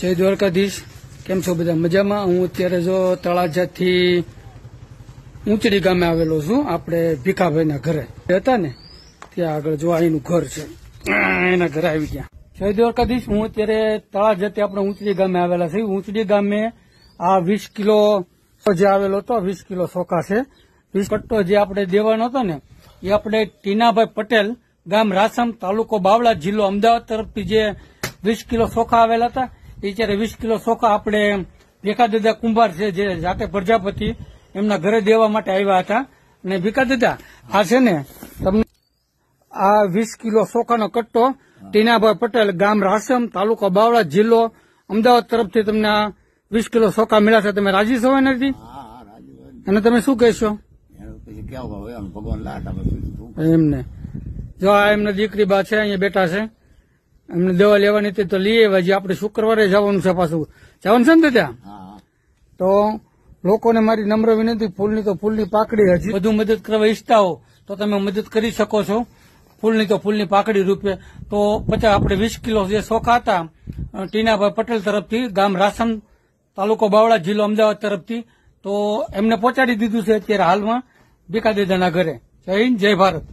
જય દ્વારકાધીશ કેમ છો બધા મજામાં હું અત્યારે જો તળાજાથી ઊંચડી ગામે આવેલો છું આપણે ભીખાભાઈના ઘરે હતા ને ત્યાં આગળ જો અહીંનું ઘર છે એના ઘરે આવી ગયા જય દ્વારકાધીશ હું અત્યારે તળાજાથી આપણે ઊંચડી ગામે આવેલા છીએ ઊંચડી ગામે આ વીસ કિલો જે આવેલો હતો વીસ કિલો સોકા છે વીસ કટ્ટો જે આપણે દેવાનો હતો ને એ આપણે ટીનાભાઈ પટેલ ગામ રાસમ તાલુકો બાવળા જિલ્લો અમદાવાદ તરફથી જે વીસ કિલો સોખા આવેલા હતા એ વીસ કિલો સોખા આપણે ભીખાદાદા કુંભાર છે જે જાતે પ્રજાપતિ એમના ઘરે દેવા માટે આવ્યા હતા અને ભીખાદાદા આ છે ને તમને આ વીસ કિલો સોખાનો કટ્ટો ટીનાભાઈ પટેલ ગામ રાસમ તાલુકો બાવળા જિલ્લો અમદાવાદ તરફથી તમને આ વીસ કિલો સોખા મળ્યા છે તમે રાજી સવાય નથી અને તમે શું કહેશો ભગવાન એમને જો આ એમને દીકરી બા છે અહીંયા બેઠા છે એમને દવા લેવાની હતી તો લઈ આવ્યા જે આપણે શુક્રવારે જવાનું છે પાછું જવાનું છે ને ત્યાં તો લોકોને મારી નમ્ર વિનંતી ફૂલની તો ફૂલની પાકડી હજી બધું મદદ કરવા ઈચ્છતા હો તો તમે મદદ કરી શકો છો ફૂલની તો ફૂલની પાકડી રૂપે તો પચાસ આપણે વીસ કિલો જે સોખા હતા ટીનાભાઈ પટેલ તરફથી ગામ રાસન તાલુકો બાવળા જિલ્લો અમદાવાદ તરફથી તો એમને પહોંચાડી દીધું છે અત્યારે હાલમાં બીકાદેદાના ઘરે જય હિન્દ જય ભારત